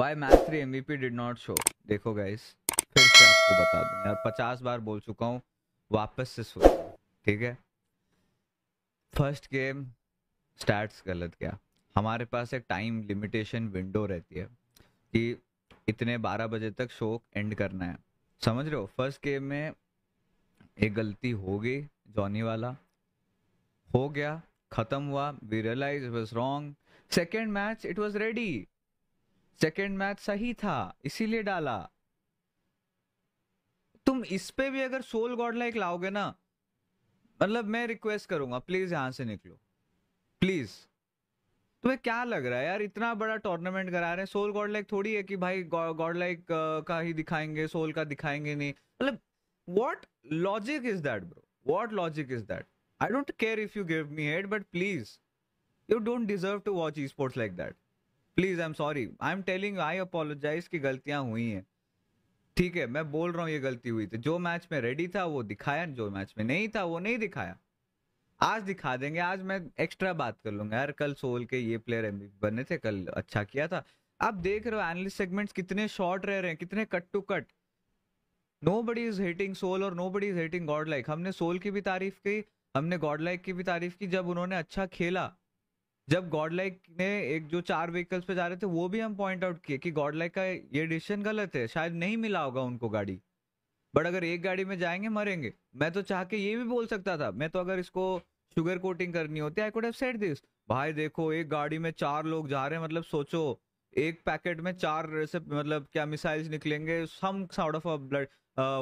Y match three M did not show देखो guys फिर से आपको बता दूं यार पचास बार बोल चुका हूँ वापस से सुन ठीक है फर्स्ट गेम स्टार्ट गलत गया हमारे पास एक टाइम लिमिटेशन विंडो रहती है कि इतने बारह बजे तक शो एंड करना है समझ रहे हो फर्स्ट गेम में एक गलती हो गई जॉनी वाला हो गया ख़त्म हुआ we realise was wrong second match it was ready second match सही था इसीलिए डाला तुम इस पे भी अगर सोल गॉड लाइक लाओगे ना मतलब मैं रिक्वेस्ट करूंगा प्लीज यहां से निकलो प्लीज तुम्हें क्या लग रहा है यार इतना बड़ा टूर्नामेंट करा रहे हैं सोल गॉड लाइक थोड़ी है कि भाई गॉड लाइक का ही दिखाएंगे सोल का दिखाएंगे नहीं मतलब what logic is that bro what logic is that I don't care if you give me head but please you don't deserve to watch esports like that please I am sorry I am telling I apologise की गलतियां हुई हैं ठीक है मैं बोल रहा हूं ये गलती हुई थी जो मैच में रेडी था वो दिखाया जो मैच में नहीं था वो नहीं दिखाया आज दिखा देंगे आज मैं एक्स्ट्रा बात कर लूंगा यार कल सोल के ये प्लेयर एम बने थे कल अच्छा किया था आप देख रहे हो एनालिस्ट सेगमेंट्स कितने शॉर्ट रह रहे हैं कितने cut to cut nobody is hating soul और nobody is hating god like हमने सोल की भी तारीफ की हमने गॉड लाइक की भी तारीफ की जब उन्होंने अच्छा खेला जब गॉड लाइक ने एक जो चार व्हीकल्स पे जा रहे थे वो भी हम पॉइंट आउट किए कि गॉड लाइक का ये डिसीजन गलत है शायद नहीं मिला होगा उनको गाड़ी बट अगर एक गाड़ी में जाएंगे मरेंगे मैं तो चाह के ये भी बोल सकता था मैं तो अगर इसको शुगर कोटिंग करनी होती I could have said this भाई देखो एक गाड़ी में चार लोग जा रहे हैं मतलब सोचो एक पैकेट में चार से मतलब क्या मिसाइल्स निकलेंगे some sort of a blood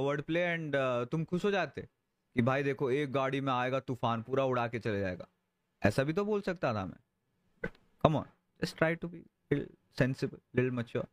word play and तुम खुश हो जाते कि भाई देखो एक गाड़ी में आएगा तूफान पूरा उड़ा के चले जाएगा ऐसा भी तो बोल सकता था मैं Come on, just try to be little sensible, little mature.